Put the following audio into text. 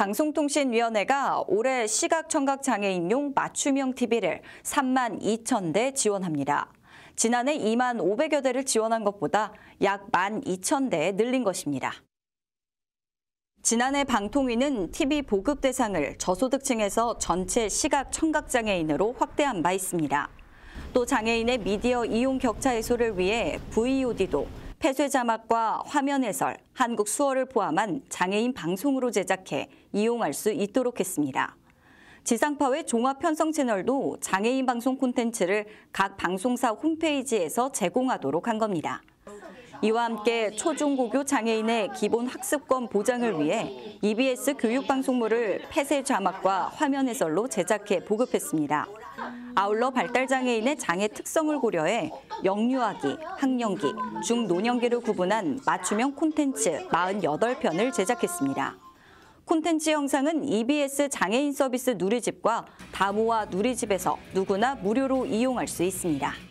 방송통신위원회가 올해 시각청각장애인용 맞춤형 TV를 3만 2천 대 지원합니다. 지난해 2만 500여 대를 지원한 것보다 약 1만 2천 대 늘린 것입니다. 지난해 방통위는 TV 보급 대상을 저소득층에서 전체 시각 청각장애인으로 확대한 바 있습니다. 또 장애인의 미디어 이용 격차 해소를 위해 VOD도 폐쇄 자막과 화면 해설, 한국 수어를 포함한 장애인 방송으로 제작해 이용할 수 있도록 했습니다. 지상파의 종합편성 채널도 장애인 방송 콘텐츠를 각 방송사 홈페이지에서 제공하도록 한 겁니다. 이와 함께 초중고교 장애인의 기본 학습권 보장을 위해 EBS 교육방송물을 폐쇄 자막과 화면 해설로 제작해 보급했습니다. 아울러 발달장애인의 장애 특성을 고려해 영유아기, 학령기, 중노년기를 구분한 맞춤형 콘텐츠 48편을 제작했습니다. 콘텐츠 영상은 EBS 장애인 서비스 누리집과 다모와 누리집에서 누구나 무료로 이용할 수 있습니다.